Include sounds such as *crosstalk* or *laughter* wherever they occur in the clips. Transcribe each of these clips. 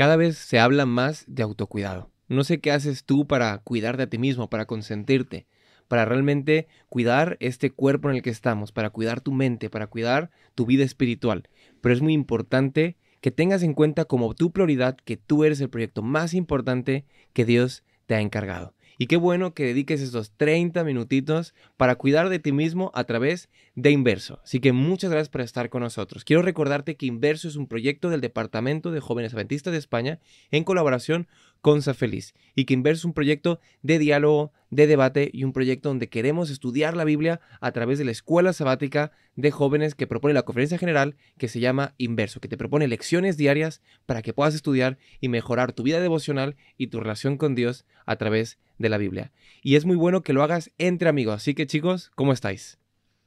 Cada vez se habla más de autocuidado. No sé qué haces tú para cuidarte a ti mismo, para consentirte, para realmente cuidar este cuerpo en el que estamos, para cuidar tu mente, para cuidar tu vida espiritual. Pero es muy importante que tengas en cuenta como tu prioridad que tú eres el proyecto más importante que Dios te ha encargado. Y qué bueno que dediques estos 30 minutitos para cuidar de ti mismo a través de Inverso. Así que muchas gracias por estar con nosotros. Quiero recordarte que Inverso es un proyecto del Departamento de Jóvenes Adventistas de España en colaboración con Consa Feliz y que inverso es un proyecto de diálogo, de debate y un proyecto donde queremos estudiar la Biblia a través de la escuela sabática de jóvenes que propone la conferencia general que se llama Inverso, que te propone lecciones diarias para que puedas estudiar y mejorar tu vida devocional y tu relación con Dios a través de la Biblia. Y es muy bueno que lo hagas entre amigos. Así que chicos, ¿cómo estáis?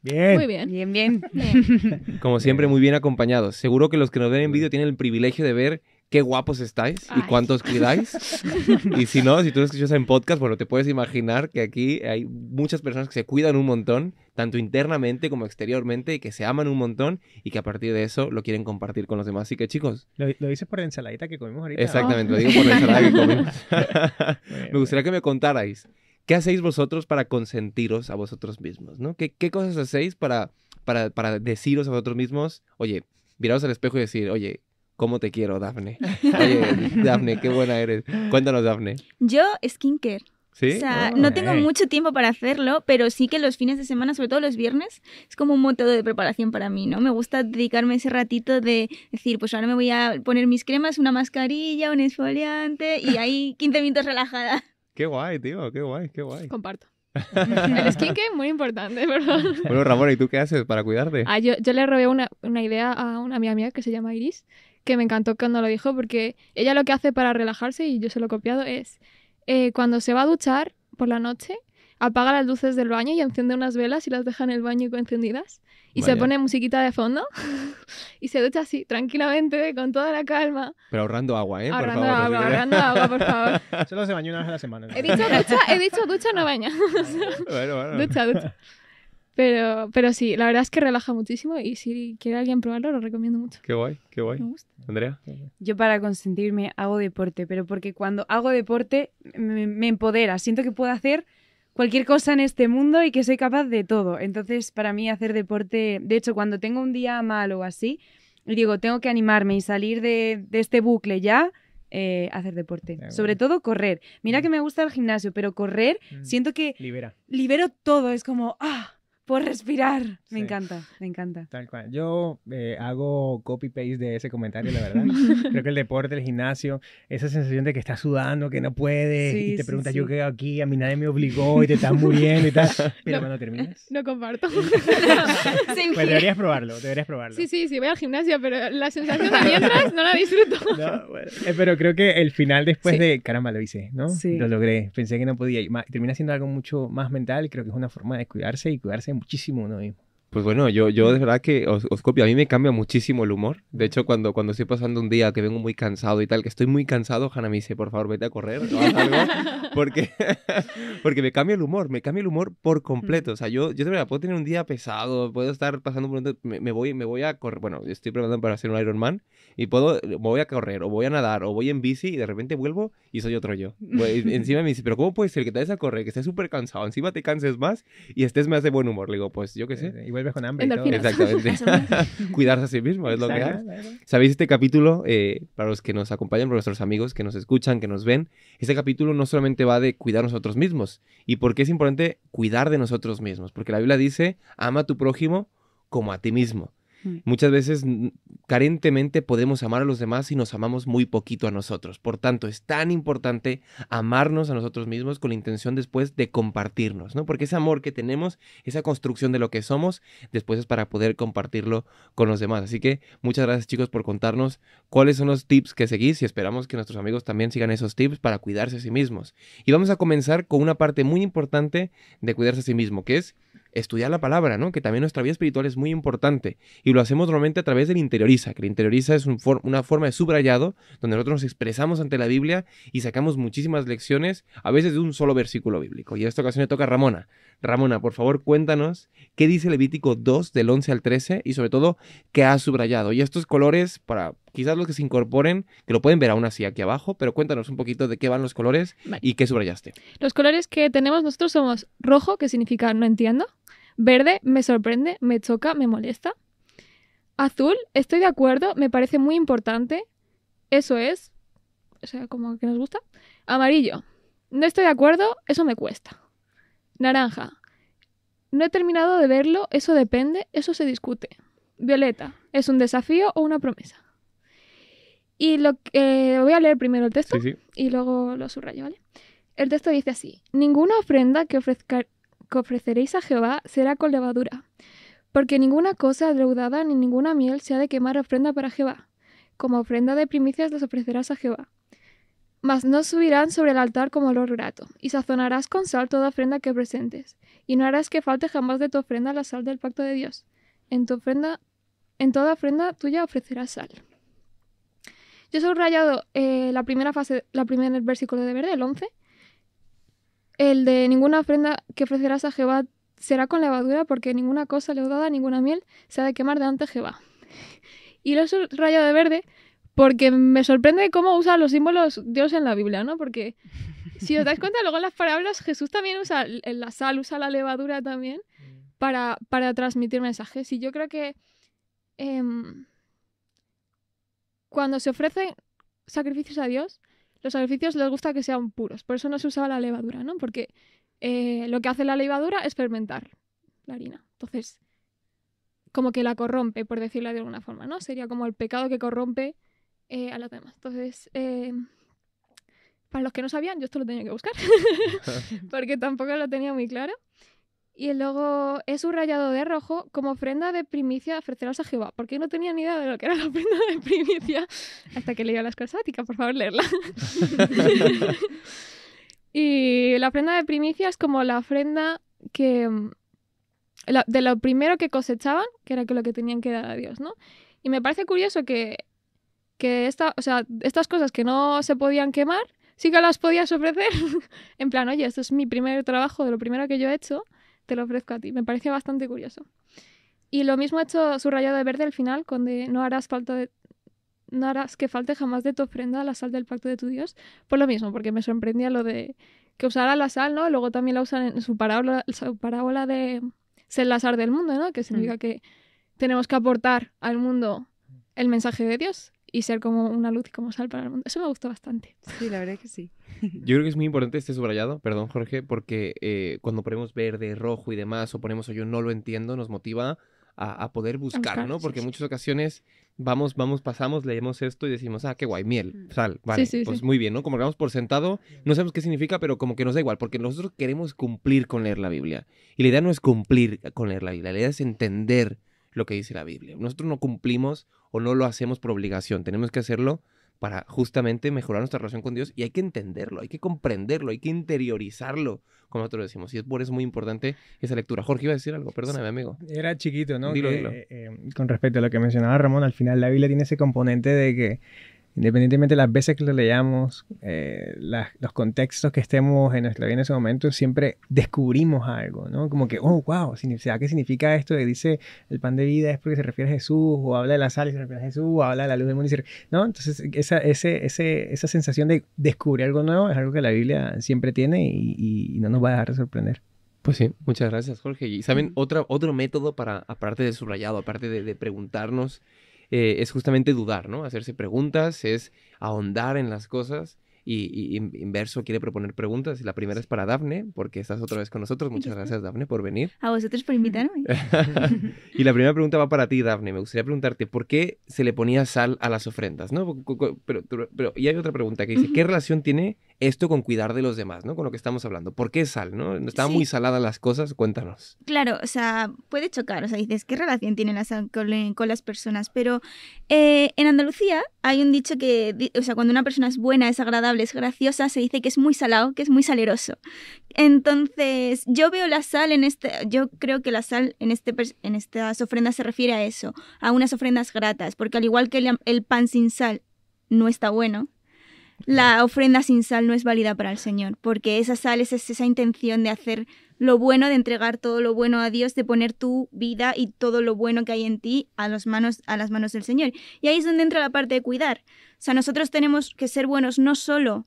Bien. Muy bien. Bien, bien. bien. Como siempre, muy bien acompañados. Seguro que los que nos ven en vídeo tienen el privilegio de ver qué guapos estáis y cuántos cuidáis. *laughs* y si no, si tú lo escuchas en podcast, bueno, te puedes imaginar que aquí hay muchas personas que se cuidan un montón, tanto internamente como exteriormente, y que se aman un montón y que a partir de eso lo quieren compartir con los demás. Así que chicos. Lo, dices por la ensaladita que comimos ahorita. Exactamente, lo digo por la ensalada que *laughs* comimos. me gustaría que me contarais. ¿Qué hacéis vosotros para consentiros a vosotros mismos? ¿no? ¿Qué, cosas hacéis para, para, deciros a vosotros mismos, oye, miraos al espejo y decir, oye, ¿Cómo te quiero, Dafne? *laughs* Dafne, qué buena eres. Cuéntanos, Dafne. Yo, skincare. ¿Sí? O sea, no tengo mucho tiempo para hacerlo, pero sí que los fines de semana, sobre todo los viernes, es como un método de preparación para mí, ¿no? Me gusta dedicarme ese ratito de decir, pues ahora me voy a poner mis cremas, una mascarilla, un exfoliante, y ahí 15 *laughs* minutos relajada. Qué guay, tío, qué guay, qué guay. Comparto. *laughs* El skincare muy importante, perdón. Bueno, Ramón, ¿y tú qué haces para cuidarte? Ah, yo, le robé una, una idea a una amiga mía que se llama Iris que me encantó cuando lo dijo, porque ella lo que hace para relajarse, y yo se lo he copiado, es eh, cuando se va a duchar por la noche, apaga las luces del baño y enciende unas velas y las deja en el baño encendidas. Y se pone musiquita de fondo *laughs* y se ducha así, tranquilamente, con toda la calma. Pero ahorrando agua, ¿eh? Ahorrando agua, ahorrando *laughs* agua, por favor. Solo se baña una vez a la semana. He dicho ducha, he dicho ducha no baña. Ducha, ducha. Pero, pero sí, la verdad es que relaja muchísimo y si quiere alguien probarlo, lo recomiendo mucho. Qué guay, qué guay. Me gusta. Andrea. Yo para consentirme hago deporte, pero porque cuando hago deporte me, empodera. Siento que puedo hacer cualquier cosa en este mundo y que soy capaz de todo. Entonces, para mí hacer deporte, de hecho, cuando tengo un día malo o así, digo, tengo que animarme y salir de, este bucle ya, eh, hacer deporte. Sobre todo correr. Mira mm. que me gusta el gimnasio, pero correr, mm. siento que... Libera. Libero todo, es como, ah, por respirar. Me encanta, me encanta. Tal cual. Yo eh, hago copy-paste de ese comentario, la verdad. *laughs* Creo que el deporte, el gimnasio, esa sensación de que estás sudando, que no puedes, y te preguntas, yo qué hago aquí, a mí nadie me obligó y te estás muriendo y tal. *laughs* Pero no, cuando terminas. No comparto. *laughs* pues deberías probarlo, deberías probarlo. Sí, sí, sí, voy al gimnasio, pero la sensación de mientras no la disfruto. Eh, pero creo que el final después de, caramba, lo hice, ¿no? Lo logré. Pensé que no podía. Y termina siendo algo mucho más mental. y Creo que es una forma de cuidarse y cuidarse muchísimo no. Pues bueno, yo, yo de verdad que os, copio. A mí me cambia muchísimo el humor. De hecho, cuando, cuando estoy pasando un día que vengo muy cansado y tal, que estoy muy cansado, Hanna me dice, por favor, vete a correr algo. *laughs* Porque, *laughs* porque me cambia el humor, me cambia el humor por completo. O sea, yo, yo de verdad puedo tener un día pesado, puedo estar pasando un... Me, me, voy, me voy a correr. Bueno, estoy preparando para hacer un Man y puedo, me voy a correr o voy a nadar o voy en bici y de repente vuelvo y soy otro yo. *laughs* encima me dice, pero ¿cómo puede ser que te vayas a correr, que estés súper cansado, encima te canses más y estés más de buen humor? Le digo, pues yo qué eh, sé. Eh, igual Exactamente. *laughs* *laughs* Cuidarse a sí mismo es lo que Sabéis, este capítulo, eh, para los que nos acompañan, para nuestros amigos que nos escuchan, que nos ven, este capítulo no solamente va de cuidar nosotros mismos. ¿Y por qué es importante cuidar de nosotros mismos? Porque la Biblia dice, ama a tu prójimo como a ti mismo. Muchas veces carentemente podemos amar a los demás y nos amamos muy poquito a nosotros. Por tanto, es tan importante amarnos a nosotros mismos con la intención después de compartirnos, ¿no? Porque ese amor que tenemos, esa construcción de lo que somos, después es para poder compartirlo con los demás. Así que muchas gracias chicos por contarnos cuáles son los tips que seguís y esperamos que nuestros amigos también sigan esos tips para cuidarse a sí mismos. Y vamos a comenzar con una parte muy importante de cuidarse a sí mismo, que es estudiar la palabra, ¿no? Que también nuestra vida espiritual es muy importante. Y lo hacemos normalmente a través del interioriza, que el interioriza es una forma de subrayado, donde nosotros nos expresamos ante la Biblia y sacamos muchísimas lecciones, a veces de un solo versículo bíblico. Y en esta ocasión le toca a Ramona. Ramona, por favor, cuéntanos qué dice Levítico 2 del 11 al 13 y sobre todo qué ha subrayado. Y estos colores, para quizás los que se incorporen, que lo pueden ver aún así aquí abajo, pero cuéntanos un poquito de qué van los colores y qué subrayaste. Los colores que tenemos nosotros somos rojo, que significa no entiendo. Verde, me sorprende, me choca, me molesta. Azul, estoy de acuerdo, me parece muy importante. Eso es. O sea, como que nos gusta. Amarillo, no estoy de acuerdo, eso me cuesta. Naranja, no he terminado de verlo, eso depende, eso se discute. Violeta, es un desafío o una promesa. Y lo que, eh, voy a leer primero el texto y luego lo subrayo, ¿vale? El texto dice así: Ninguna ofrenda que, ofrezca, que ofreceréis a Jehová será con levadura, porque ninguna cosa adeudada ni ninguna miel sea de quemar ofrenda para Jehová. Como ofrenda de primicias las ofrecerás a Jehová. Mas no subirán sobre el altar como olor grato, y sazonarás con sal toda ofrenda que presentes, y no harás que falte jamás de tu ofrenda la sal del pacto de Dios. En tu ofrenda, en toda ofrenda tuya ofrecerás sal. Yo he subrayado eh, la primera fase, la primera versículo de verde, el once. El de ninguna ofrenda que ofrecerás a Jehová será con levadura, porque ninguna cosa leudada, ninguna miel se ha de quemar delante de Jehová. Y lo rayo de verde, porque me sorprende cómo usa los símbolos Dios en la Biblia, ¿no? Porque si os dais cuenta, luego en las parábolas Jesús también usa la sal, usa la levadura también mm. para, transmitir mensajes. Y yo creo que em, cuando se ofrecen sacrificios a Dios, los sacrificios les gusta que sean puros, por eso no se usaba la levadura, ¿no? Porque eh, lo que hace la levadura es fermentar la harina. Entonces, como que la corrompe, por decirlo de alguna forma, ¿no? Sería como el pecado que corrompe eh, a los demás. Entonces, eh, para los que no sabían, yo esto lo tenía que buscar, *laughs* porque tampoco lo tenía muy claro. Y luego es un rayado de rojo como ofrenda de primicia ofreceros a Jehová, porque no tenía ni idea de lo que era la ofrenda de primicia *laughs* hasta que leía la escolástica, por favor, leerla. *laughs* y la ofrenda de primicia es como la ofrenda que mm, de lo primero que cosechaban, que era que lo que tenían que dar a Dios, ¿no? Y me parece curioso que, que o sea, estas cosas que no se podían quemar, sí que las podías ofrecer. *laughs* en plan, oye, esto es mi primer trabajo, de lo primero que yo he hecho te lo ofrezco a ti. Me parece bastante curioso. Y lo mismo ha hecho subrayado de verde al final, con no harás falta de, no harás que falte jamás de tu ofrenda la sal del pacto de tu Dios. Por lo mismo, porque me sorprendía lo de que usara la sal, ¿no? Luego también la usan en su parábola, parábola de ser la sal del mundo, ¿no? Que significa mm. que tenemos que aportar al mundo el mensaje de Dios y ser como una luz y como sal para el mundo. Eso me gustó bastante. Sí, la verdad que sí. *laughs* Yo creo que es muy importante este subrayado, perdón Jorge, porque eh, cuando ponemos verde, rojo y demás, o ponemos o yo no lo entiendo, nos motiva a, poder buscar, ¿no? Porque muchas ocasiones vamos, vamos, pasamos, leemos esto y decimos, ah, qué guay, miel, sal, vale, pues muy bien, ¿no? Como lo por sentado, no sabemos qué significa, pero como que nos da igual, porque nosotros queremos cumplir con leer la Biblia. Y la idea no es cumplir con leer la Biblia, la idea es entender lo que dice la Biblia. Nosotros no cumplimos o no lo hacemos por obligación, tenemos que hacerlo para justamente mejorar nuestra relación con Dios y hay que entenderlo, hay que comprenderlo, hay que interiorizarlo, como nosotros decimos. Y es por eso muy importante esa lectura. Jorge, iba a decir algo, perdóname, amigo. Era chiquito, ¿no? Dilo, dilo. Eh, con respecto a lo que mencionaba Ramón, al final la Biblia tiene ese componente de que Independientemente de las veces que lo leamos, eh, los contextos que estemos en nuestra vida en ese momento, siempre descubrimos algo, ¿no? Como que, oh, wow, qué significa esto dice el pan de vida es porque se refiere a Jesús, o habla de la sal y se refiere a Jesús, o habla de la luz del mundo y se ¿no? Entonces, esa, ese, ese, esa sensación de descubrir algo nuevo es algo que la Biblia siempre tiene y, no nos va a dejar sorprender. Pues sí, muchas gracias, Jorge. Y saben, otro otro método para, aparte de subrayado, aparte de preguntarnos eh, es justamente dudar, ¿no? Hacerse preguntas, es ahondar en las cosas y, Inverso quiere proponer preguntas. Y la primera es para Dafne, porque estás otra vez con nosotros. Muchas gracias, Dafne, por venir. A vosotros por invitarme. *laughs* y la primera pregunta va para ti, Dafne. Me gustaría preguntarte por qué se le ponía sal a las ofrendas, ¿no? Pero, pero y hay otra pregunta que dice, ¿qué relación tiene esto con cuidar de los demás, ¿no? Con lo que estamos hablando. ¿Por qué sal, no? Estaban muy saladas las cosas, cuéntanos. Claro, o sea, puede chocar, o sea, dices, ¿qué relación tiene la sal con, con las personas? Pero eh, en Andalucía hay un dicho que, o sea, cuando una persona es buena, es agradable, es graciosa, se dice que es muy salado, que es muy saleroso. Entonces, yo veo la sal en este, yo creo que la sal en, este, en estas ofrendas se refiere a eso, a unas ofrendas gratas, porque al igual que el pan sin sal no está bueno, la ofrenda sin sal no es válida para el Señor, porque esa sal es esa intención de hacer lo bueno, de entregar todo lo bueno a Dios, de poner tu vida y todo lo bueno que hay en ti a, las manos, a las manos del Señor. Y ahí es donde entra la parte de cuidar. O sea, nosotros tenemos que ser buenos no solo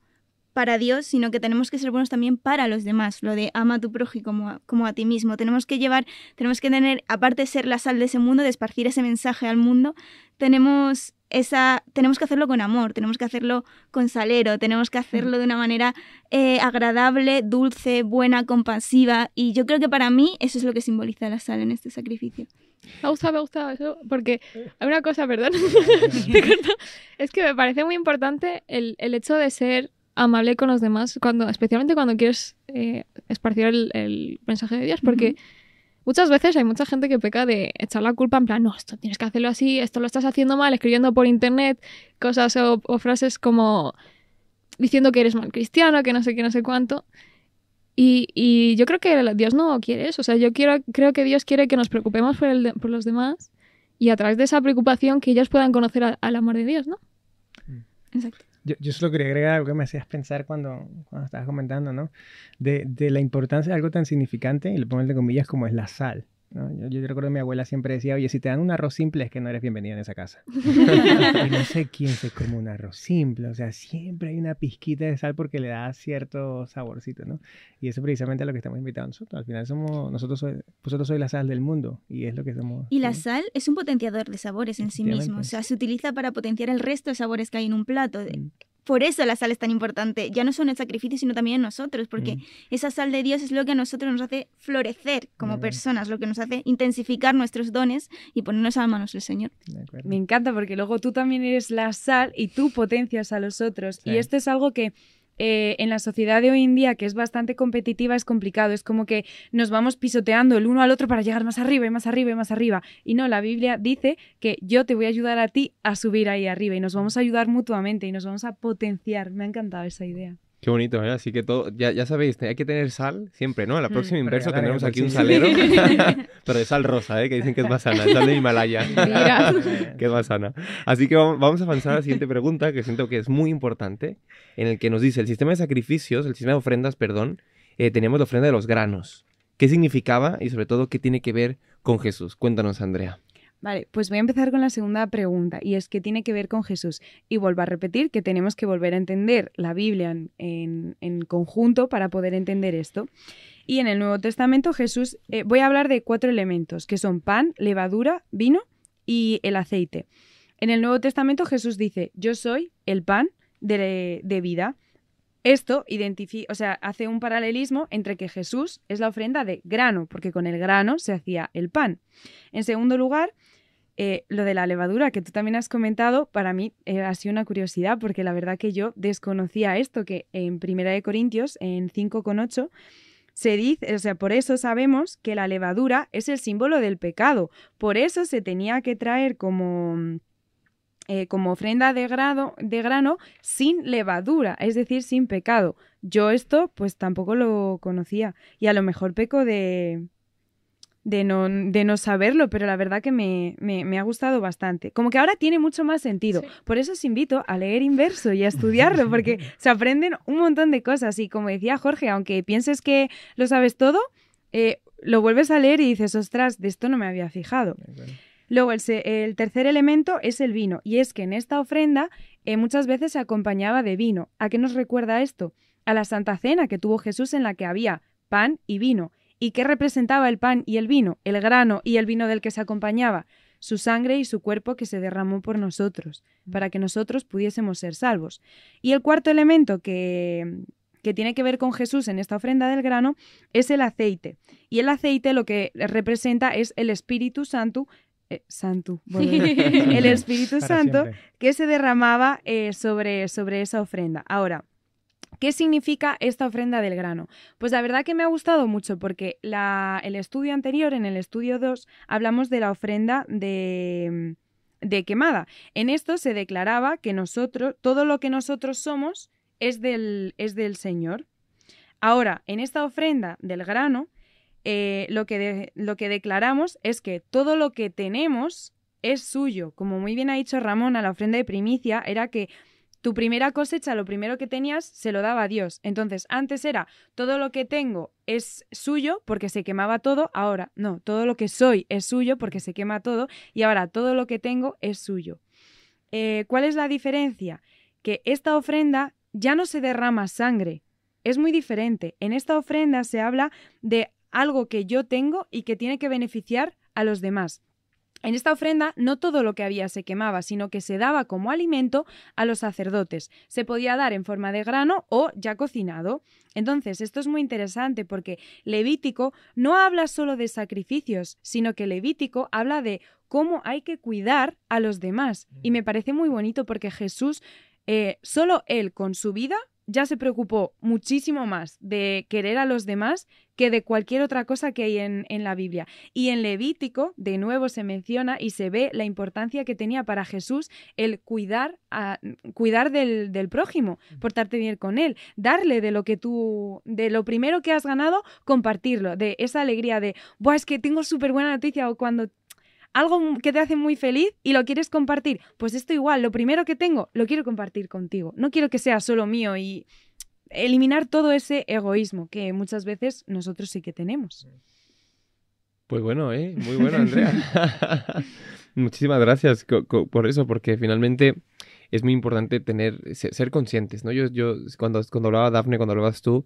para Dios, sino que tenemos que ser buenos también para los demás, lo de ama a tu prójimo como como a ti mismo. Tenemos que llevar, tenemos que tener, aparte de ser la sal de ese mundo, de esparcir ese mensaje al mundo, tenemos esa, tenemos que hacerlo con amor, tenemos que hacerlo con salero, tenemos que hacerlo de una manera eh, agradable, dulce, buena, compasiva. Y yo creo que para mí eso es lo que simboliza la sal en este sacrificio. Me ha me eso, porque eh. hay una cosa, perdón, *laughs* *laughs* es que me parece muy importante el, hecho de ser amable con los demás, cuando, especialmente cuando quieres eh, esparcir el, mensaje de Dios, porque... Muchas veces hay mucha gente que peca de echar la culpa en plan, no, esto tienes que hacerlo así, esto lo estás haciendo mal, escribiendo por internet cosas o, frases como diciendo que eres mal cristiano, que no sé qué, no sé cuánto. Y, y, yo creo que Dios no quiere eso. O sea, yo quiero, creo que Dios quiere que nos preocupemos por, el por los demás y a través de esa preocupación que ellos puedan conocer al amor de Dios, ¿no? Mm. Exacto yo, solo quería agregar algo que me hacías pensar cuando, cuando estabas comentando, ¿no? De, de la importancia de algo tan significante, y lo pongo de comillas, como es la sal. Yo, recuerdo que mi abuela siempre decía, oye, si te dan un arroz simple es que no eres bienvenida en esa casa. *laughs* y no sé quién se come un arroz simple, o sea, siempre hay una pizquita de sal porque le da cierto saborcito, ¿no? Y eso precisamente es lo que estamos invitando nosotros. Al final somos, nosotros soy, sois la sal del mundo y es lo que somos. Y la sal es un potenciador de sabores en sí mismo, o sea, se utiliza para potenciar el resto de sabores que hay en un plato. Mm. Por eso la sal es tan importante, ya no solo en el sacrificio, sino también en nosotros, porque mm. esa sal de Dios es lo que a nosotros nos hace florecer como personas, lo que nos hace intensificar nuestros dones y ponernos a manos del Señor. Me encanta porque luego tú también eres la sal y tú potencias a los otros. Y esto es algo que eh, en la sociedad de hoy en día, que es bastante competitiva, es complicado. Es como que nos vamos pisoteando el uno al otro para llegar más arriba y más arriba y más arriba. Y no, la Biblia dice que yo te voy a ayudar a ti a subir ahí arriba y nos vamos a ayudar mutuamente y nos vamos a potenciar. Me ha encantado esa idea. Qué bonito, ¿eh? Así que todo, ya, ya sabéis, hay que tener sal siempre, ¿no? A la mm, próxima inversa tendremos aquí un salero, *laughs* *laughs* pero de sal rosa, ¿eh? Que dicen que es más sana, sal de Himalaya, *laughs* que es más sana. Así que vamos a avanzar a la siguiente pregunta, que siento que es muy importante, en el que nos dice, el sistema de sacrificios, el sistema de ofrendas, perdón, eh, teníamos la ofrenda de los granos. ¿Qué significaba y sobre todo qué tiene que ver con Jesús? Cuéntanos, Andrea. Vale, pues voy a empezar con la segunda pregunta y es que tiene que ver con Jesús. Y vuelvo a repetir que tenemos que volver a entender la Biblia en, en, conjunto para poder entender esto. Y en el Nuevo Testamento Jesús, eh, voy a hablar de cuatro elementos, que son pan, levadura, vino y el aceite. En el Nuevo Testamento Jesús dice, yo soy el pan de, de vida. Esto identifica, o sea, hace un paralelismo entre que Jesús es la ofrenda de grano, porque con el grano se hacía el pan. En segundo lugar, eh, lo de la levadura, que tú también has comentado, para mí eh, ha sido una curiosidad, porque la verdad que yo desconocía esto, que en Primera de Corintios, en 5,8, se dice, o sea, por eso sabemos que la levadura es el símbolo del pecado, por eso se tenía que traer como eh, como ofrenda de, grano sin levadura, es decir, sin pecado. Yo esto pues tampoco lo conocía y a lo mejor peco de, de, no, saberlo, pero la verdad que me, ha gustado bastante. Como que ahora tiene mucho más sentido. Por eso os invito a leer inverso y a estudiarlo, *laughs* porque se aprenden un montón de cosas y como decía Jorge, aunque pienses que lo sabes todo, eh, lo vuelves a leer y dices, ostras, de esto no me había fijado. Luego, el, tercer elemento es el vino, y es que en esta ofrenda eh, muchas veces se acompañaba de vino. ¿A qué nos recuerda esto? A la Santa Cena que tuvo Jesús en la que había pan y vino. ¿Y qué representaba el pan y el vino? El grano y el vino del que se acompañaba. Su sangre y su cuerpo que se derramó por nosotros, mm. para que nosotros pudiésemos ser salvos. Y el cuarto elemento que, que tiene que ver con Jesús en esta ofrenda del grano es el aceite. Y el aceite lo que representa es el Espíritu Santo eh, santo, *laughs* el Espíritu Santo que se derramaba eh, sobre, sobre esa ofrenda. Ahora, ¿Qué significa esta ofrenda del grano? Pues la verdad que me ha gustado mucho porque el estudio anterior, en el estudio 2, hablamos de la ofrenda de, de quemada. En esto se declaraba que nosotros, todo lo que nosotros somos es del, es del Señor. Ahora, en esta ofrenda del grano, eh, lo, que lo que declaramos es que todo lo que tenemos es suyo. Como muy bien ha dicho Ramón a la ofrenda de primicia, era que tu primera cosecha, lo primero que tenías, se lo daba a Dios. Entonces, antes era todo lo que tengo es suyo porque se quemaba todo, ahora no, todo lo que soy es suyo porque se quema todo y ahora todo lo que tengo es suyo. Eh, ¿Cuál es la diferencia? Que esta ofrenda ya no se derrama sangre, es muy diferente. En esta ofrenda se habla de algo que yo tengo y que tiene que beneficiar a los demás. En esta ofrenda no todo lo que había se quemaba, sino que se daba como alimento a los sacerdotes. Se podía dar en forma de grano o ya cocinado. Entonces, esto es muy interesante porque Levítico no habla solo de sacrificios, sino que Levítico habla de cómo hay que cuidar a los demás. Y me parece muy bonito porque Jesús, eh, solo él con su vida, ya se preocupó muchísimo más de querer a los demás que de cualquier otra cosa que hay en, la Biblia. Y en Levítico, de nuevo, se menciona y se ve la importancia que tenía para Jesús el cuidar, a, cuidar del, del prójimo, portarte bien con él, darle de lo que tú, de lo primero que has ganado, compartirlo, de esa alegría de, Buah, es que tengo súper buena noticia o cuando algo que te hace muy feliz y lo quieres compartir. Pues esto igual, lo primero que tengo lo quiero compartir contigo. No quiero que sea solo mío y eliminar todo ese egoísmo que muchas veces nosotros sí que tenemos. Pues bueno, ¿eh? muy bueno, Andrea. *laughs* Muchísimas gracias por eso, porque finalmente es muy importante tener, ser conscientes, ¿no? Yo, yo cuando, cuando hablaba Dafne, cuando hablabas tú,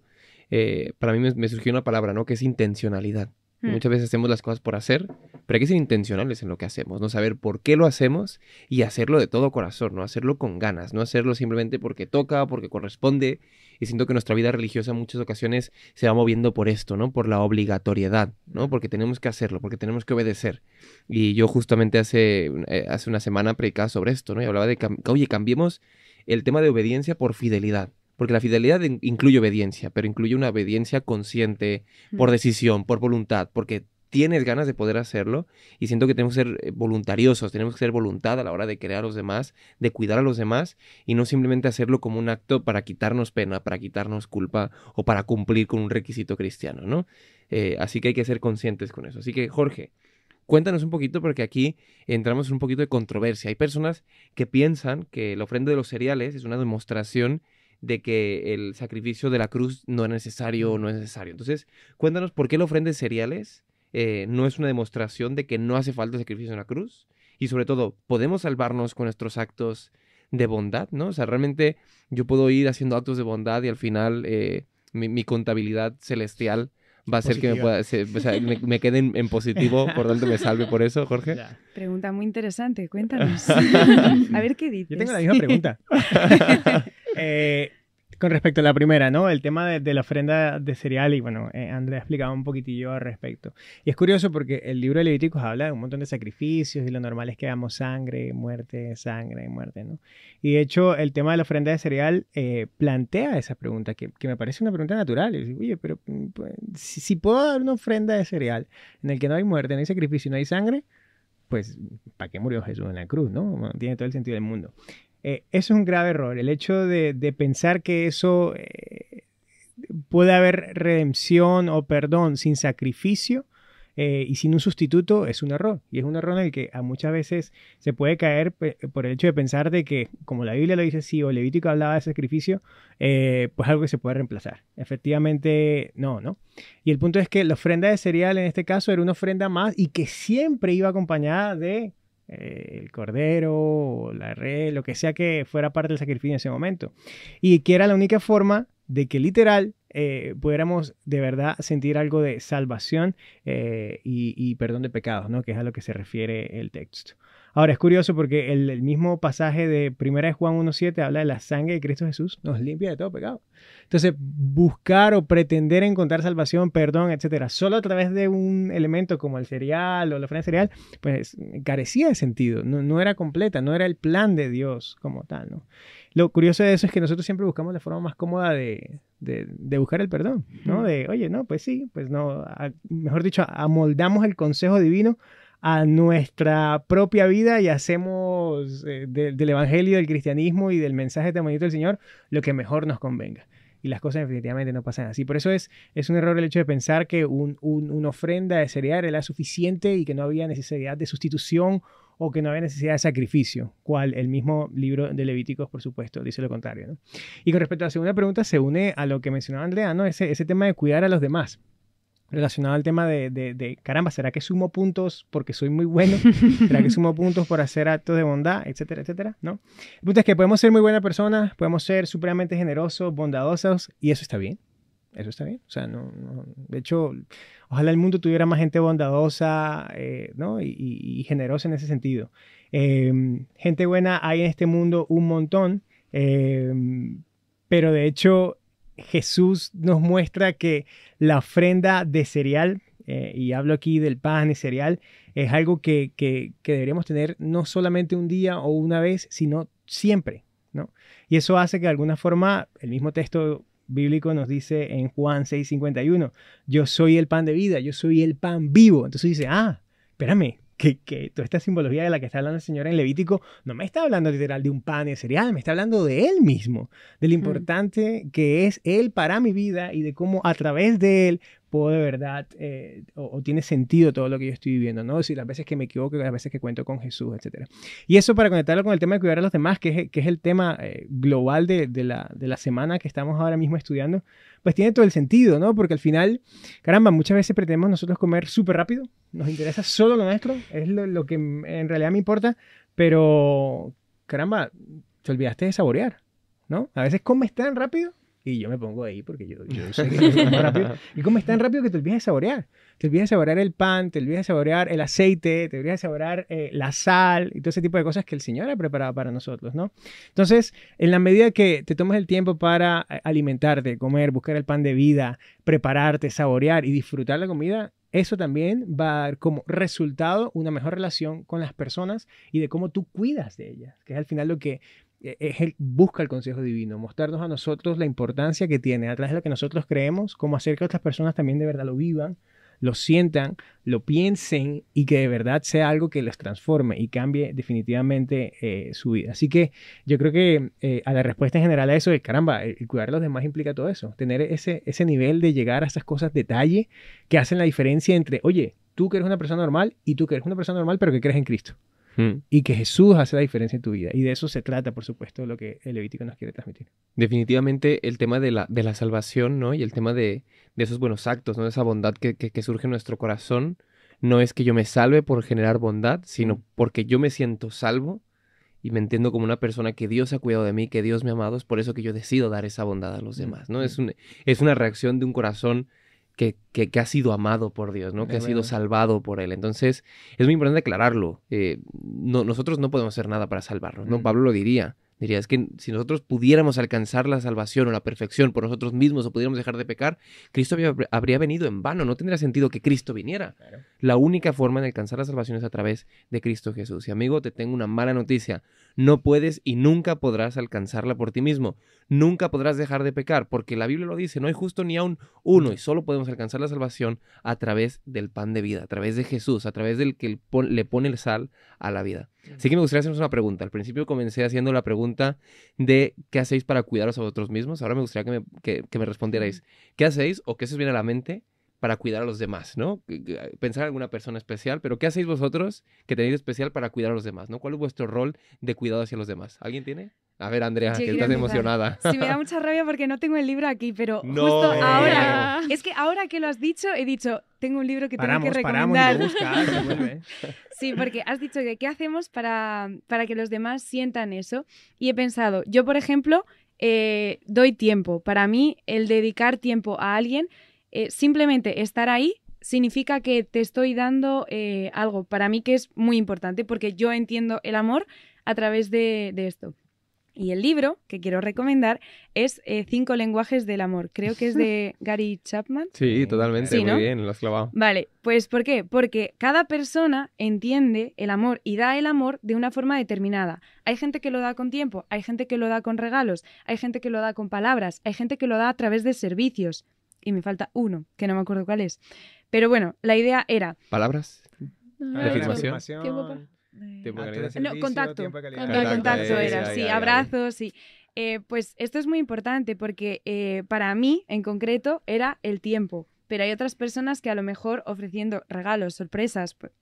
eh, para mí me, me, surgió una palabra, ¿no? Que es intencionalidad. Mm. Muchas veces hacemos las cosas por hacer, pero hay que ser intencionales en lo que hacemos, no saber por qué lo hacemos y hacerlo de todo corazón, no hacerlo con ganas, no hacerlo simplemente porque toca, porque corresponde. Y siento que nuestra vida religiosa en muchas ocasiones se va moviendo por esto, ¿no? Por la obligatoriedad, ¿no? Porque tenemos que hacerlo, porque tenemos que obedecer. Y yo justamente hace, eh, hace una semana predicaba sobre esto, ¿no? Y hablaba de, oye, cambiemos el tema de obediencia por fidelidad. Porque la fidelidad incluye obediencia, pero incluye una obediencia consciente, por decisión, por voluntad, porque tienes ganas de poder hacerlo y siento que tenemos que ser eh, voluntariosos, tenemos que ser voluntad a la hora de crear a los demás, de cuidar a los demás y no simplemente hacerlo como un acto para quitarnos pena, para quitarnos culpa o para cumplir con un requisito cristiano, ¿no? Eh, así que hay que ser conscientes con eso. Así que Jorge, cuéntanos un poquito porque aquí entramos en un poquito de controversia. Hay personas que piensan que la ofrenda de los cereales es una demostración de que el sacrificio de la cruz no es necesario o no es necesario. Entonces, cuéntanos por qué la ofrenda de cereales eh, no es una demostración de que no hace falta el sacrificio en la cruz y sobre todo, podemos salvarnos con nuestros actos de bondad, ¿no? O sea, realmente yo puedo ir haciendo actos de bondad y al final eh, mi, contabilidad celestial va a ser que me me, quede en, positivo, por tanto me salve por eso, Jorge. Pregunta muy interesante, cuéntanos. *laughs* a ver qué dices. Yo tengo la misma pregunta. *laughs* Eh, con respecto a la primera, ¿no? El tema de, la ofrenda de cereal y bueno, eh, Andrea ha explicado un poquitillo al respecto. Y es curioso porque el libro de Levíticos habla de un montón de sacrificios y lo normal es que damos sangre, muerte, sangre, y muerte, ¿no? Y de hecho el tema de la ofrenda de cereal eh, plantea esa pregunta que, me parece una pregunta natural. oye, pero mm, pues, si, puedo dar una ofrenda de cereal en el que no hay muerte, no hay sacrificio, no hay sangre, pues ¿para qué murió Jesús en la cruz, no? tiene todo el sentido del mundo eso eh, es un grave error, el hecho de, pensar que eso eh, puede haber redención o perdón sin sacrificio. Eh, y sin un sustituto es un error. Y es un error en el que a muchas veces se puede caer por el hecho de pensar de que, como la Biblia lo dice así, o Levítico hablaba de sacrificio, pues algo que se puede reemplazar. Efectivamente, no, ¿no? Y el punto es que la ofrenda de cereal en este caso era una ofrenda más y que siempre iba acompañada de eh, el cordero, la red, lo que sea que fuera parte del sacrificio en ese momento. Y que era la única forma de que literal eh, pudiéramos de verdad sentir algo de salvación eh, y, perdón de pecados, ¿no? que es a lo que se refiere el texto. Ahora es curioso porque el, mismo pasaje de 1 Juan 1.7 habla de la sangre de Cristo Jesús, nos limpia de todo pecado. Entonces, buscar o pretender encontrar salvación, perdón, etcétera, solo a través de un elemento como el cereal o la ofrenda cereal, pues carecía de sentido, no, era completa, no era el plan de Dios como tal, ¿no? Lo curioso de eso es que nosotros siempre buscamos la forma más cómoda de, de, de, buscar el perdón, ¿no? De, oye, no, pues sí, pues no, mejor dicho, amoldamos el consejo divino a nuestra propia vida y hacemos eh, del Evangelio, del cristianismo y del mensaje demoníaco del Señor lo que mejor nos convenga. Y las cosas definitivamente no pasan así. Por eso es, es un error el hecho de pensar que una ofrenda de cereal era suficiente y que no había necesidad de sustitución o que no había necesidad de sacrificio, cual el mismo libro de Levíticos, por supuesto, dice lo contrario. Y con respecto a la segunda pregunta, se une a lo que mencionaba Andrea, ¿no? ese, ese tema de cuidar a los demás relacionado al tema de, caramba, ¿será que sumo puntos porque soy muy bueno? *laughs* ¿Será que sumo puntos por hacer actos de bondad? Etcétera, etcétera, ¿no? El punto es que podemos ser muy buenas personas, podemos ser supremamente generosos, bondadosos, y eso está bien. Eso está bien. O sea, no, de hecho, ojalá el mundo tuviera más gente bondadosa, eh, ¿no? Y, generosa en ese sentido. Em, gente buena hay en este mundo un montón, em, pero de hecho Jesús nos muestra que la ofrenda de cereal, eh, y hablo aquí del pan y cereal, es algo que, que, deberíamos tener no solamente un día o una vez, sino siempre. ¿no? Y eso hace que de alguna forma el mismo texto bíblico nos dice en Juan 6:51, yo soy el pan de vida, yo soy el pan vivo. Entonces dice, ah, espérame, que, toda esta simbología de la que está hablando el Señor en Levítico no me está hablando literal de un pan de cereal, me está hablando de Él mismo, de lo mm. importante que es Él para mi vida y de cómo a través de Él puedo de verdad, eh, o, tiene sentido todo lo que yo estoy viviendo, ¿no? Es decir, las veces que me equivoco, las veces que cuento con Jesús, etc. Y eso para conectarlo con el tema de cuidar a los demás, que es, el tema eh, global de, la, de la semana que estamos ahora mismo estudiando, pues tiene todo el sentido, ¿no? Porque al final, caramba, muchas veces pretendemos nosotros comer súper rápido, nos interesa solo lo nuestro, es lo que en realidad me importa, pero, caramba, te olvidaste de saborear, ¿no? A veces comes tan rápido y yo me pongo ahí porque yo, sé que es rápido. Y como es tan rápido que te olvides de saborear. Te olvides de saborear el pan, te olvides de saborear el aceite, te olvides de saborear eh, la sal y todo ese tipo de cosas que el Señor ha preparado para nosotros, ¿no? Entonces, en la medida que te tomas el tiempo para eh, alimentarte, comer, buscar el pan de vida, prepararte, saborear y disfrutar la comida, eso también va a dar como resultado una mejor relación con las personas y de cómo tú cuidas de ellas, que es al final lo que e-, es el, busca el consejo divino, mostrarnos a nosotros la importancia que tiene, atrás de lo que nosotros creemos, cómo hacer que otras personas también de verdad lo vivan, lo sientan, lo piensen y que de verdad sea algo que les transforme y cambie definitivamente eh, su vida. Así que yo creo que eh, a la respuesta en general a eso es, caramba, el, cuidar a los demás implica todo eso, tener ese, ese nivel de llegar a esas cosas detalle que hacen la diferencia entre, oye, tú que eres una persona normal y tú que eres una persona normal pero que crees en Cristo. Mm. y que Jesús hace la diferencia en tu vida. Y de eso se trata, por supuesto, lo que el Levítico nos quiere transmitir. Definitivamente el tema de la, de la salvación, ¿no? Y el tema de, esos buenos actos, ¿no? De esa bondad que, surge en nuestro corazón. No es que yo me salve por generar bondad, sino mm. porque yo me siento salvo y me entiendo como una persona que Dios ha cuidado de mí, que Dios me ha amado, es por eso que yo decido dar esa bondad a los mm, demás, ¿no? Es, es una reacción de un corazón que, ha sido amado por Dios, ¿no? que ha sido salvado por Él. Entonces, es muy importante aclararlo. Eh, nosotros no podemos hacer nada para salvarnos, ¿no? Mm. Pablo lo diría. Diría, es que si nosotros pudiéramos alcanzar la salvación o la perfección por nosotros mismos o pudiéramos dejar de pecar, Cristo habría venido en vano, no tendría sentido que Cristo viniera. La única forma de alcanzar la salvación es a través de Cristo Jesús. Y amigo, te tengo una mala noticia no puedes y nunca podrás alcanzarla por ti mismo. Nunca podrás dejar de pecar, porque la Biblia lo dice, no hay justo ni aún uno, y solo podemos alcanzar la salvación a través del pan de vida, a través de Jesús, a través del que le pone el sal a la vida. Así que me gustaría hacernos una pregunta. Al principio comencé haciendo la pregunta de qué hacéis para cuidaros a vosotros mismos. Ahora me gustaría que me, que me respondierais, ¿qué hacéis o qué se os viene a la mente para cuidar a los demás, ¿no? Pensar en alguna persona especial, pero ¿qué hacéis vosotros que tenéis especial para cuidar a los demás, ¿no? ¿Cuál es vuestro rol de cuidado hacia los demás? ¿Alguien tiene? A ver, Andrea, que estás emocionada. Sí, me da mucha rabia porque no tengo el libro aquí, pero justo ahora. *laughs* Es que ahora que lo has dicho, he dicho, tengo un libro que tengo que recomendar. Paramos y lo ¿eh? *laughs* sí, porque has dicho que qué hacemos para, para que los demás sientan eso. Y he pensado, yo, por ejemplo, eh, doy tiempo. Para mí, el dedicar tiempo a alguien eh, simplemente estar ahí significa que te estoy dando eh, algo para mí que es muy importante porque yo entiendo el amor a través de, esto. Y el libro que quiero recomendar es eh, Cinco lenguajes del amor. Creo que es de *laughs* Gary Chapman. Sí, totalmente, muy bien, lo has clavado. Vale, pues ¿por qué? Porque cada persona entiende el amor y da el amor de una forma determinada. Hay gente que lo da con tiempo, hay gente que lo da con regalos, hay gente que lo da con palabras, hay gente que lo da a través de servicios y me falta uno, que no me acuerdo cuál es. Pero bueno, la idea era... ¿Palabras? Ah, ah, ¿Tiempo no, contacto. contacto, era, sí, abrazos, y... Eh, pues esto es muy importante porque eh, para mí en concreto era el tiempo, pero hay otras personas que a lo mejor ofreciendo regalos, sorpresas, pues,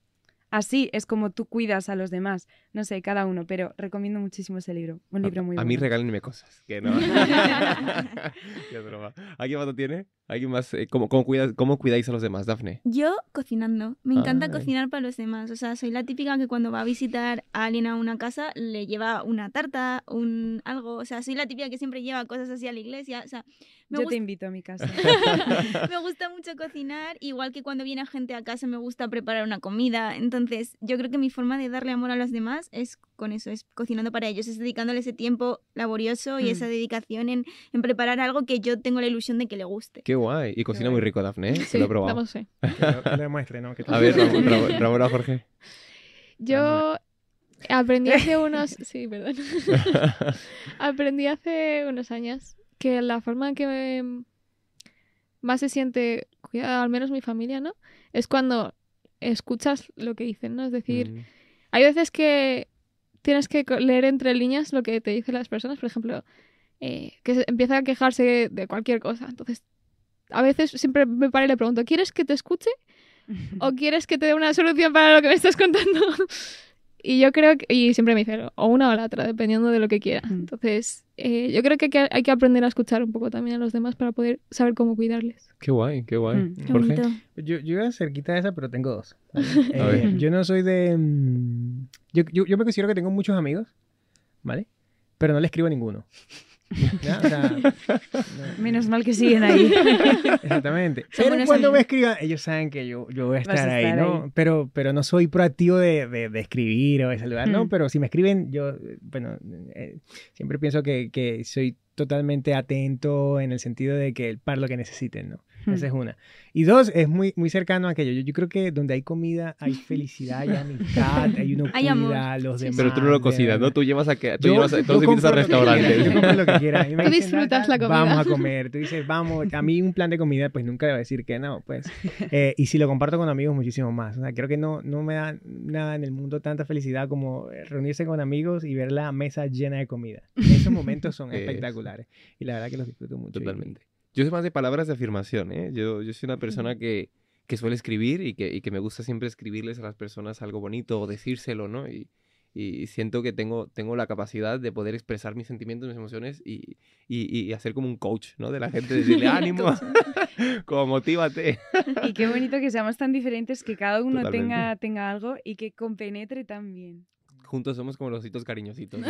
así es como tú cuidas a los demás. No sé, cada uno, pero recomiendo muchísimo ese libro. Un libro muy a, bueno. A mí regálenme cosas, que no. *laughs* Qué broma. ¿Alguien más lo tiene? ¿Alguien más? Eh, ¿cómo, cuidas, ¿Cómo cuidáis a los demás, Dafne? Yo cocinando. Me encanta cocinar para los demás. O sea, soy la típica que cuando va a visitar a alguien a una casa le lleva una tarta, un algo. O sea, soy la típica que siempre lleva cosas así a la iglesia. O sea, yo te invito a mi casa. *laughs* me gusta *laughs* mucho cocinar, igual que cuando viene gente a casa me gusta preparar una comida. Entonces, yo creo que mi forma de darle amor a los demás es con eso, es cocinando para ellos, es dedicándole ese tiempo laborioso y esa mm. dedicación en, preparar algo que yo tengo la ilusión de que le guste. Qué guay. Y cocina muy rico, Dafne, ¿eh? Sí, *laughs* lo he probado. Vamos, sí. a ver, Ramón, Jorge. Yo aprendí hace unos... Sí, perdón. aprendí hace unos años que la forma en que más se siente, al menos mi familia, ¿no? Es cuando escuchas lo que dicen, ¿no? Es decir, mm. hay veces que tienes que leer entre líneas lo que te dicen las personas, por ejemplo, eh, que empieza a quejarse de cualquier cosa. Entonces, a veces siempre me paro y le pregunto, ¿quieres que te escuche? *laughs* ¿O quieres que te dé una solución para lo que me estás contando? *laughs* Y yo creo que, y siempre me dicen o una o la otra, dependiendo de lo que quiera. Mm. Entonces, eh, yo creo que hay, que aprender a escuchar un poco también a los demás para poder saber cómo cuidarles. Qué guay, qué guay. Mm, Jorge. Yo, yo iba cerquita de esa, pero tengo dos. Eh, yo no soy de... Mm, yo, yo, yo me considero que tengo muchos amigos, ¿vale? Pero no le escribo a ninguno. *laughs* Menos mal que siguen ahí. *laughs* Exactamente. pero cuando me escriban, ellos saben que yo, voy a estar, ahí, ¿no? Pero, pero no soy proactivo de, escribir o de saludar, ¿no? Mm. Pero si me escriben, yo, bueno, eh, siempre pienso que, que soy totalmente atento en el sentido de que el par lo que necesiten, ¿no? Esa es una. Y dos, es muy, muy cercano a aquello. Yo, yo creo que donde hay comida hay *laughs* felicidad, hay amistad, hay una hay los demás. Pero tú no lo cocinas, ¿no? Tú llevas a que tú llevas a, tú yo al restaurante. lo que quiera. *laughs* Tú disfrutas la comida. Vamos a *laughs* comer. Tú dices, vamos. A mí un plan de comida, pues nunca le voy a decir que no, pues. Eh, y si lo comparto con amigos, muchísimo más. O sea, creo que no, no me da nada en el mundo tanta felicidad como eh, reunirse con amigos y ver la mesa llena de comida. Esos momentos son espectaculares. Y la verdad que los disfruto mucho. Totalmente. Yo soy más de palabras de afirmación, ¿eh? Yo, yo soy una persona que, que suele escribir y que, y que, me gusta siempre escribirles a las personas algo bonito o decírselo, ¿no? Y, y siento que tengo, tengo la capacidad de poder expresar mis sentimientos, mis emociones y, y, hacer como un coach, ¿no? De la gente, decirle *laughs* ánimo, *laughs* como motívate. y qué bonito que seamos tan diferentes, que cada uno tenga, tenga algo y que compenetre también juntos somos como los hitos cariñositos.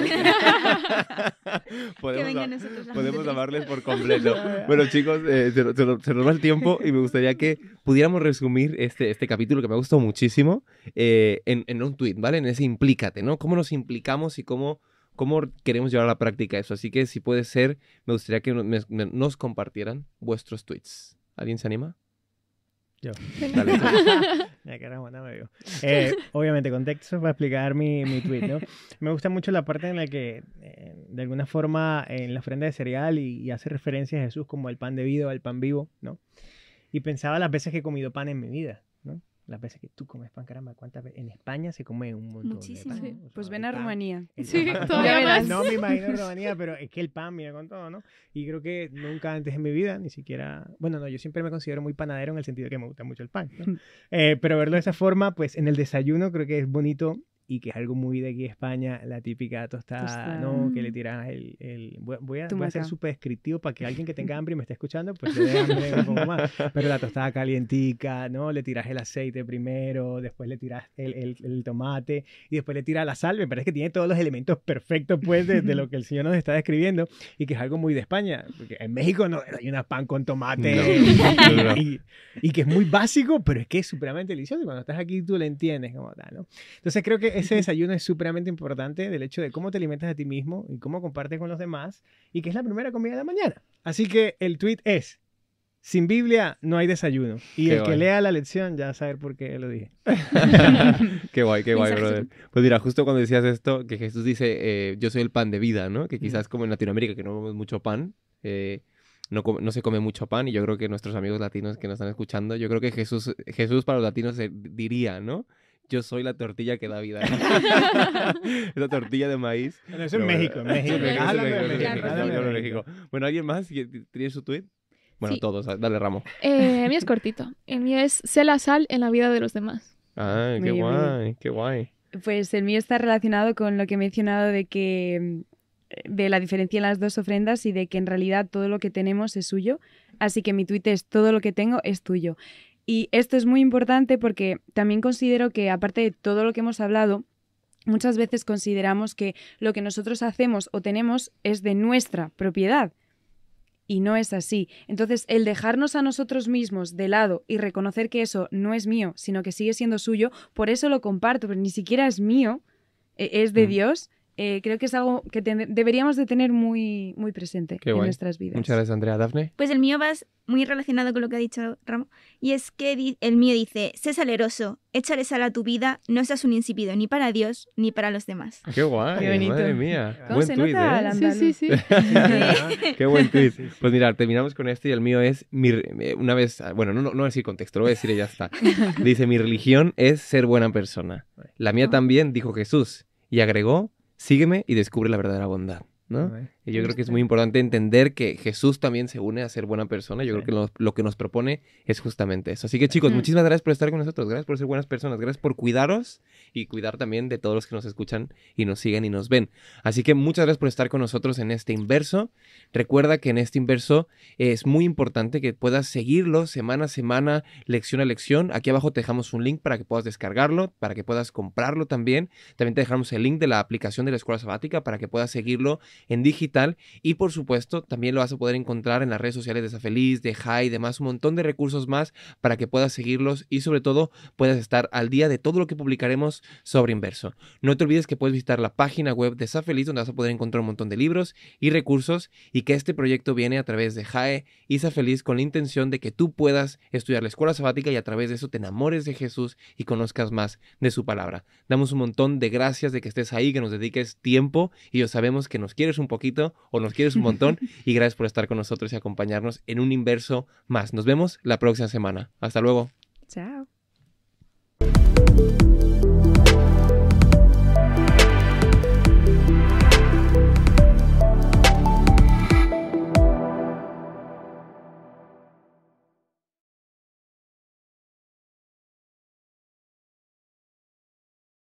podemos, podemos amarles por completo. *laughs* bueno, chicos, eh, se, nos va el tiempo y me gustaría que pudiéramos resumir este, este capítulo que me ha gustado muchísimo eh, en, un tweet, ¿vale? En ese implícate, ¿no? Cómo nos implicamos y cómo, cómo queremos llevar a la práctica eso. Así que si puede ser, me gustaría que nos compartieran vuestros tweets. ¿Alguien se anima? Yo. *laughs* *laughs* ya que Eh, *laughs* obviamente, contexto para explicar mi, mi tweet, ¿no? Me gusta mucho la parte en la que, eh, de alguna forma, en la ofrenda de cereal y, hace referencia a Jesús como al pan de vida, al pan vivo, ¿no? Y pensaba las veces que he comido pan en mi vida, ¿no? las veces que tú comes pan, caramba, cuántas veces. En España se come un montón Muchísimo. de pan. pues ven a Rumanía. Sí, todavía no, no me imagino *laughs* Rumanía, pero es que el pan mira con todo, ¿no? Y creo que nunca antes en mi vida, ni siquiera. Bueno, no, yo siempre me considero muy panadero en el sentido de que me gusta mucho el pan, ¿no? *laughs* Eh, pero verlo de esa forma, pues en el desayuno creo que es bonito y que es algo muy de aquí España, la típica tostada, ¿no? Que le tiras el... el... Voy, a, voy a ser súper descriptivo para que alguien que tenga *laughs* hambre y me esté escuchando, pues hambre un poco más. Pero la tostada calientica, ¿no? Le tiras el aceite primero, después le tiras el, el, tomate y después le tiras la sal. Me parece que tiene todos los elementos perfectos, pues, de, lo que el señor nos está describiendo y que es algo muy de España. Porque en México no hay una pan con tomate y, y, que es muy básico, pero es que es supremamente delicioso. Y cuando estás aquí tú lo entiendes como tal, ¿no? Entonces creo que ese, *laughs* desayuno es supremamente importante del hecho de cómo te alimentas a ti mismo y cómo compartes con los demás y que es la primera comida de la mañana. Así que el tweet es, sin Biblia no hay desayuno. Y el que lea la lección ya va saber por qué lo dije. *laughs* qué guay, qué guay, brother. Pues mira, justo cuando decías esto, que Jesús dice, eh, yo soy el pan de vida, ¿no? Que quizás como en Latinoamérica, que no comemos mucho pan, eh, no, no, se come mucho pan. Y yo creo que nuestros amigos latinos que nos están escuchando, yo creo que Jesús, Jesús para los latinos diría, ¿no? yo soy la tortilla que da vida. *laughs* la tortilla de maíz. eso es México, México. Bueno, ¿alguien más tiene su tweet? Bueno, todos, dale Ramo. Eh, el mío es *laughs* cortito. El mío es sé la sal en la vida de los demás. Ah, qué guay, qué guay. Pues el mío está relacionado con lo que he mencionado de que mm, de la diferencia en las dos ofrendas y de que en realidad todo lo que tenemos es suyo. Así que mi tuit es todo lo que tengo es tuyo. Y esto es muy importante porque también considero que, aparte de todo lo que hemos hablado, muchas veces consideramos que lo que nosotros hacemos o tenemos es de nuestra propiedad. Y no es así. Entonces, el dejarnos a nosotros mismos de lado y reconocer que eso no es mío, sino que sigue siendo suyo, por eso lo comparto, pero ni siquiera es mío, e-, es de mm. Dios, eh, creo que es algo que deberíamos de tener muy, muy presente en nuestras vidas. Muchas gracias, Andrea. Dafne. Pues el mío va muy relacionado con lo que ha dicho Ramo, y es que el mío dice, sé saleroso, échale sal a tu vida, no seas un insípido ni para Dios ni para los demás. ¡Qué guay! Qué ¡Madre mía! buen ¿eh? Sí, *laughs* sí, sí. ¡Qué buen tweet! Pues mira, terminamos con esto y el mío es, eh, una vez, ah, bueno, no, no, a decir contexto, lo voy a decir y ya está. *laughs* Dice, mi religión es ser buena persona. La mía ah. también, dijo Jesús, y agregó, sígueme y descubre la verdadera bondad, ¿no? Y yo creo que es muy importante entender que Jesús también se une a ser buena persona. Yo creo que lo, que nos propone es justamente eso. Así que chicos, muchísimas gracias por estar con nosotros. Gracias por ser buenas personas. Gracias por cuidaros y cuidar también de todos los que nos escuchan y nos siguen y nos ven. Así que muchas gracias por estar con nosotros en este inverso. Recuerda que en este inverso es muy importante que puedas seguirlo semana a semana, lección a lección. Aquí abajo te dejamos un link para que puedas descargarlo, para que puedas comprarlo también. También te dejamos el link de la aplicación de la escuela sabática para que puedas seguirlo en digital y por supuesto también lo vas a poder encontrar en las redes sociales de Safeliz, de y demás, un montón de recursos más para que puedas seguirlos y sobre todo puedas estar al día de todo lo que publicaremos sobre Inverso. No te olvides que puedes visitar la página web de Safeliz donde vas a poder encontrar un montón de libros y recursos y que este proyecto viene a través de JAE y Safeliz con la intención de que tú puedas estudiar la escuela sabática y a través de eso te enamores de Jesús y conozcas más de su palabra. Damos un montón de gracias de que estés ahí, que nos dediques tiempo y yo sabemos que nos quieres un poquito o nos quieres un montón. *laughs* y gracias por estar con nosotros y acompañarnos en un inverso más. Nos vemos la próxima semana. Hasta luego. Chao.